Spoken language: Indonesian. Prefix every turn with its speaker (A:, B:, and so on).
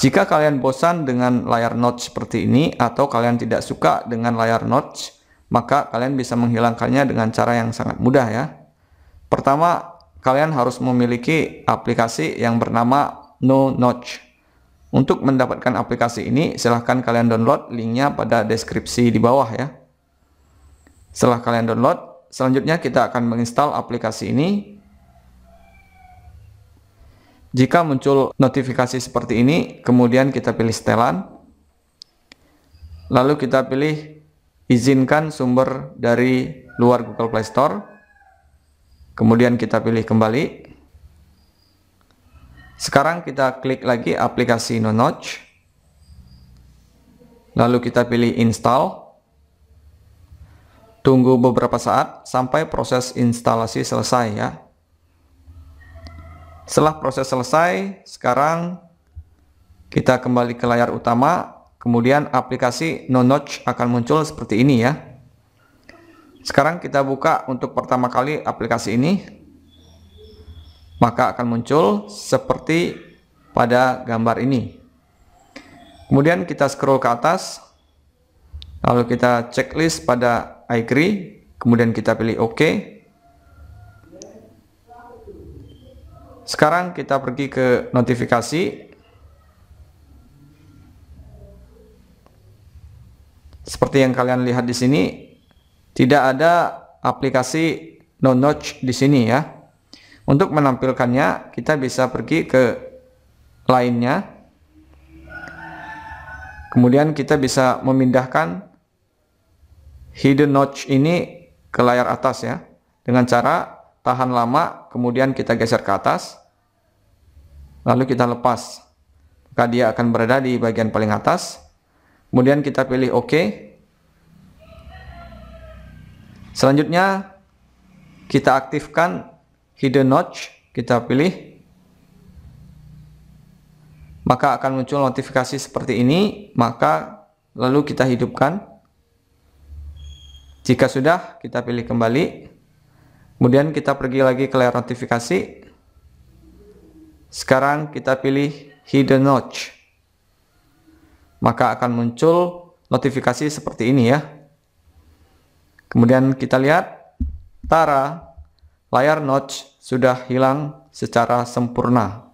A: Jika kalian bosan dengan layar notch seperti ini atau kalian tidak suka dengan layar notch, maka kalian bisa menghilangkannya dengan cara yang sangat mudah ya. Pertama, kalian harus memiliki aplikasi yang bernama No Notch. Untuk mendapatkan aplikasi ini, silahkan kalian download linknya pada deskripsi di bawah ya. Setelah kalian download, selanjutnya kita akan menginstal aplikasi ini jika muncul notifikasi seperti ini, kemudian kita pilih setelan. Lalu kita pilih izinkan sumber dari luar Google Play Store. Kemudian kita pilih kembali. Sekarang kita klik lagi aplikasi No Notch, Lalu kita pilih install. Tunggu beberapa saat sampai proses instalasi selesai ya. Setelah proses selesai, sekarang kita kembali ke layar utama, kemudian aplikasi No Notch akan muncul seperti ini ya. Sekarang kita buka untuk pertama kali aplikasi ini, maka akan muncul seperti pada gambar ini. Kemudian kita scroll ke atas, lalu kita checklist pada I agree, kemudian kita pilih OK. Sekarang kita pergi ke notifikasi. Seperti yang kalian lihat di sini, tidak ada aplikasi no notch di sini ya. Untuk menampilkannya, kita bisa pergi ke lainnya. Kemudian kita bisa memindahkan hidden notch ini ke layar atas ya dengan cara tahan lama, kemudian kita geser ke atas, lalu kita lepas. Maka dia akan berada di bagian paling atas. Kemudian kita pilih OK. Selanjutnya, kita aktifkan hidden notch. Kita pilih. Maka akan muncul notifikasi seperti ini. Maka lalu kita hidupkan. Jika sudah, kita pilih kembali. Kemudian kita pergi lagi ke layar notifikasi. Sekarang kita pilih hidden notch. Maka akan muncul notifikasi seperti ini ya. Kemudian kita lihat Tara layar notch sudah hilang secara sempurna.